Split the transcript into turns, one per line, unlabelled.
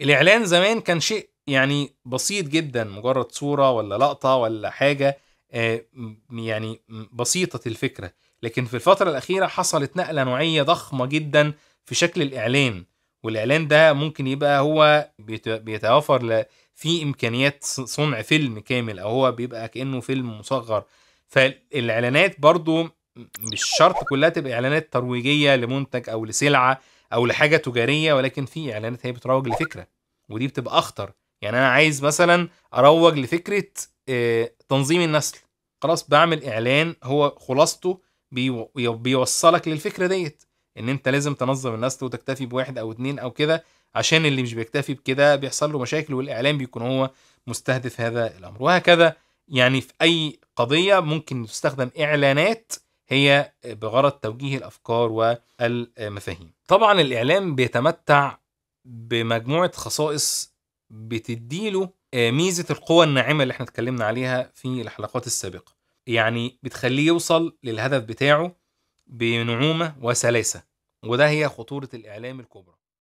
الاعلان زمان كان شيء يعني بسيط جدا مجرد صوره ولا لقطه ولا حاجه آه، يعني بسيطه الفكره لكن في الفتره الاخيره حصلت نقله نوعيه ضخمه جدا في شكل الاعلان والاعلان ده ممكن يبقى هو بيتوافر في امكانيات صنع فيلم كامل او هو بيبقى كانه فيلم مصغر فالاعلانات برضو مش شرط كلها تبقى اعلانات ترويجيه لمنتج او لسلعه او لحاجه تجاريه ولكن في اعلانات هي بتروج لفكره ودي بتبقى اخطر يعني انا عايز مثلا اروج لفكره آه، تنظيم النسل خلاص بعمل اعلان هو خلاصته بيوصلك للفكره ديت ان انت لازم تنظم النسل وتكتفي بواحد او اتنين او كده عشان اللي مش بيكتفي بكده بيحصل له مشاكل والاعلان بيكون هو مستهدف هذا الامر وهكذا يعني في اي قضيه ممكن تستخدم اعلانات هي بغرض توجيه الافكار والمفاهيم. طبعا الاعلام بيتمتع بمجموعه خصائص بتديله آه، ميزه القوه الناعمه اللي احنا اتكلمنا عليها في الحلقات السابقه. يعني بتخليه يوصل للهدف بتاعه بنعومه وسلاسه وده هي خطوره الاعلام الكبرى.